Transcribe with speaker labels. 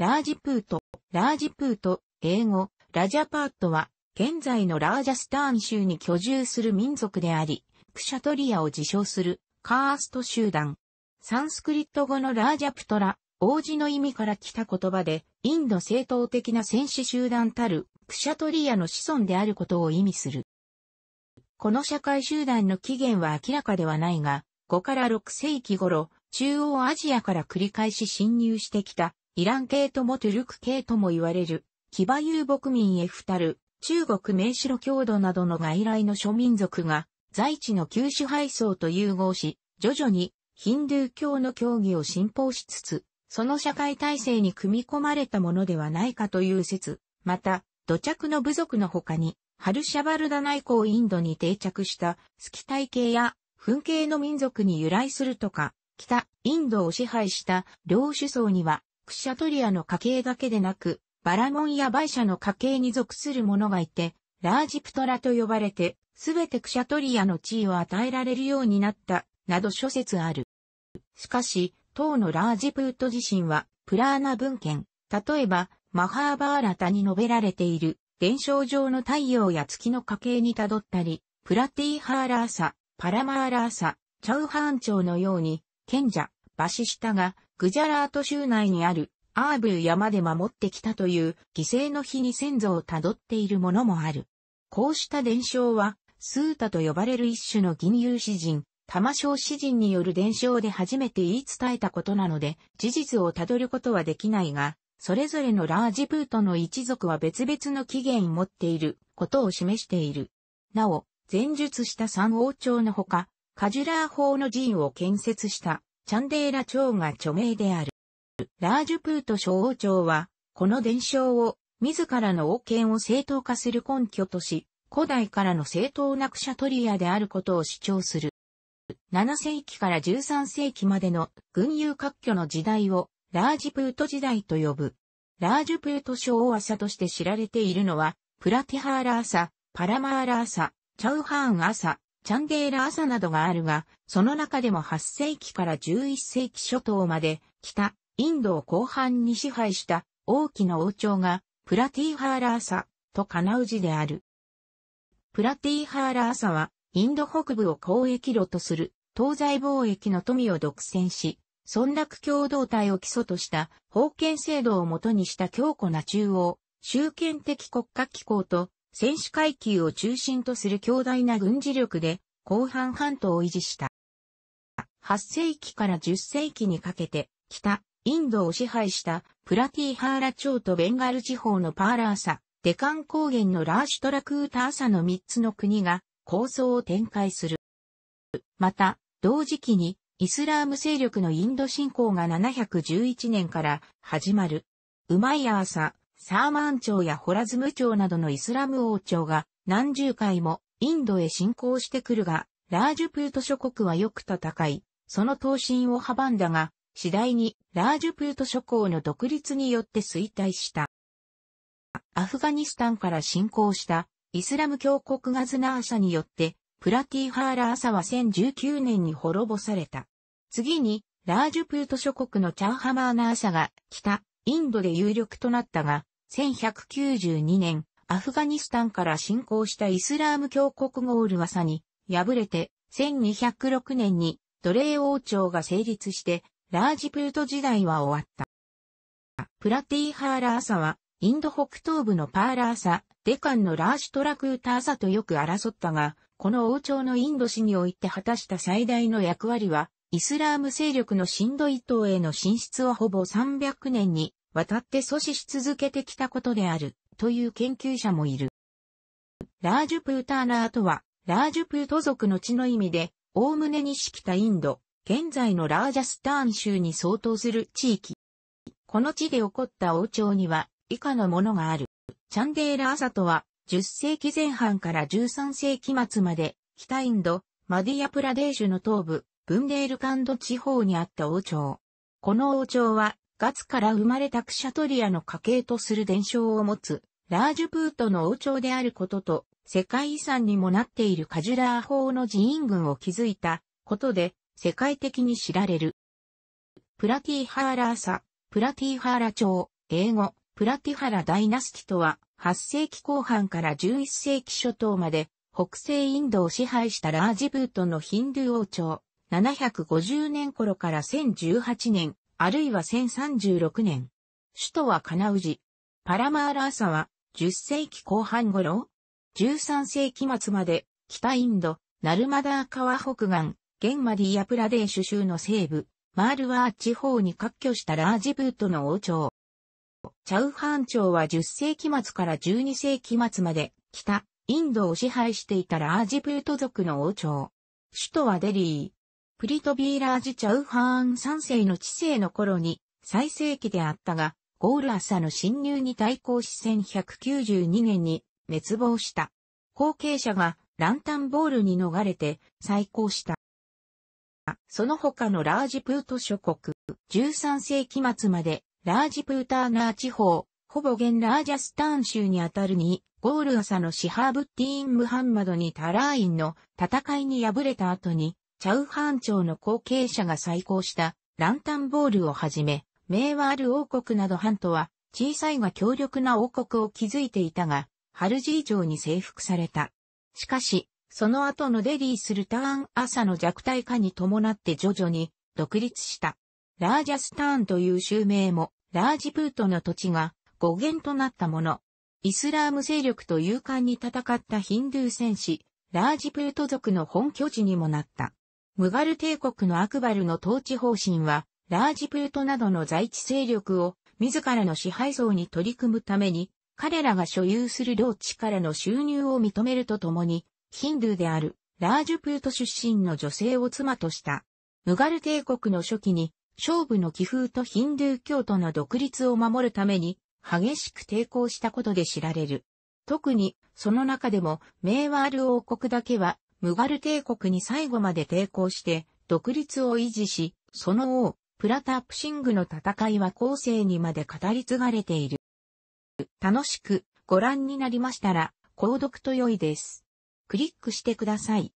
Speaker 1: ラージプート、ラージプート、英語、ラジャパートは、現在のラージャスターン州に居住する民族であり、クシャトリアを自称するカースト集団。サンスクリット語のラージャプトラ、王子の意味から来た言葉で、インド正統的な戦士集団たる、クシャトリアの子孫であることを意味する。この社会集団の起源は明らかではないが、5から6世紀頃、中央アジアから繰り返し侵入してきたイラン系ともトゥルク系とも言われる、騎馬遊牧民エフタル、中国名城郷土などの外来の諸民族が、在地の旧支配層と融合し、徐々にヒンドゥー教の教義を信奉しつつ、その社会体制に組み込まれたものではないかという説、また、土着の部族の他に、ハルシャバルダ内港インドに定着したスキタイ系や噴系の民族に由来するとか、北インドを支配した領主層にはクシャトリアの家系だけでなく、バラモンやバイシャの家系に属する者がいて、ラージプトラと呼ばれて、すべてクシャトリアの地位を与えられるようになった、など諸説ある。しかし、当のラージプート自身は、プラーナ文献、例えば、マハーバーラタに述べられている、伝承上の太陽や月の家系にたどったり、プラティーハーラーサ、パラマーラーサ、チャウハーン朝のように、賢者、バシシタが、グジャラート州内にあるアーブー山で守ってきたという犠牲の日に先祖を辿っているものもある。こうした伝承は、スータと呼ばれる一種の銀融詩人、玉章詩人による伝承で初めて言い伝えたことなので、事実を辿ることはできないが、それぞれのラージプートの一族は別々の起源を持っていることを示している。なお、前述した三王朝のほか、カジュラー法の寺院を建設したチャンデーラ朝が著名である。ラージュプート小王朝は、この伝承を自らの王権を正当化する根拠とし、古代からの正当なクシャトリアであることを主張する。7世紀から13世紀までの群雄割拠の時代をラージプート時代と呼ぶ。ラージュプート小王朝として知られているのは、プラティハーラー朝、パラマーラー朝、チャウハーン朝、チャンデーラ朝などがあるが、その中でも8世紀から11世紀初頭まで、北、インドを後半に支配した大きな王朝が、プラティーハーラーサとカナウジである。プラティーハーラーサは、インド北部を交易路とする東西貿易の富を独占し、村落共同体を基礎とした封建制度をもとにした強固な中央、集権的国家機構と戦士階級を中心とする強大な軍事力で、後半半島を維持した。8世紀から10世紀にかけて、北、インドを支配したプラティハーラ朝とベンガル地方のパーラーサ、デカン高原のラーシュトラクーターサの3つの国が構想を展開する。また、同時期にイスラーム勢力のインド侵攻が711年から始まる。ウマイアーサ、サーマン朝やホラズム朝などのイスラム王朝が何十回もインドへ侵攻してくるが、ラージュプート諸国はよく戦い、その闘神を阻んだが、次第にラージュプート諸侯の独立によって衰退した。アフガニスタンから侵攻したイスラム教国ガズナーサによって、プラティハーラーサは1019年に滅ぼされた。次に、ラージュプート諸国のチャーハマーナーサが北、インドで有力となったが、1192年、アフガニスタンから侵攻したイスラーム教国ゴールワサに敗れて、1206年に奴隷王朝が成立して、ラージプート時代は終わった。プラティーハーラーサは、インド北東部のパーラーサ、デカンのラーシュトラクーターサとよく争ったが、この王朝のインド史において果たした最大の役割は、イスラーム勢力のシンドイ島への進出をほぼ300年に渡って阻止し続けてきたことである、という研究者もいる。ラージュプーターナーとは、ラージュプート族の地の意味で、おおむね西北インド、現在のラージャスターン州に相当する地域。この地で起こった王朝には、以下のものがある。チャンデーラーサとは、10世紀前半から13世紀末まで、北インド、マディアプラデーシュの東部、ブンデールカンド地方にあった王朝。この王朝は、ガツから生まれたクシャトリアの家系とする伝承を持つ、ラージュプートの王朝であることと、世界遺産にもなっているカジュラー法の寺院群を築いたことで、世界的に知られる。プラティハーラーサ、プラティハーラ朝、英語、プラティハラダイナスティとは、8世紀後半から11世紀初頭まで、北西インドを支配したラージブートのヒンドゥー王朝、750年頃から1018年、あるいは1036年。首都はカナウジ。パラマーラーサは、10世紀後半頃 ?13 世紀末まで、北インド、ナルマダー川北岸、現マディアプラデーシュ州の西部、マールワー地方に割拠したラージブートの王朝。チャウハン朝は10世紀末から12世紀末まで、北、インドを支配していたラージブート族の王朝。首都はデリー。プリトビーラージ・チャウハーン3世の治世の頃に最盛期であったが、ゴール朝の侵入に対抗し1192年に滅亡した。後継者がランタンボールに逃れて再興した。その他のラージプート諸国、13世紀末までラージプーターナー地方、ほぼ現ラージャスターン州にあたるに、ゴール朝のシハーブッティーン・ムハンマドにタラーインの戦いに敗れた後に、チャウハーン朝の後継者が再興したランタンボールをはじめ、名はある王国などハントは小さいが強力な王国を築いていたが、ハルジー城に征服された。しかし、その後のデリーするターン朝の弱体化に伴って徐々に独立した。ラージャスターンという州名も、ラージプートの土地が語源となったもの。イスラーム勢力と勇敢に戦ったヒンドゥー戦士、ラージプート族の本拠地にもなった。ムガル帝国のアクバルの統治方針は、ラージプートなどの在地勢力を自らの支配層に取り組むために、彼らが所有する領地からの収入を認めるとともに、ヒンドゥーであるラージプート出身の女性を妻とした。ムガル帝国の初期に、勝負の気風とヒンドゥー教徒の独立を守るために、激しく抵抗したことで知られる。特に、その中でも、メーワール王国だけは、ムガル帝国に最後まで抵抗して独立を維持し、その王、プラタープシングの戦いは後世にまで語り継がれている。楽しくご覧になりましたら、購読と良いです。クリックしてください。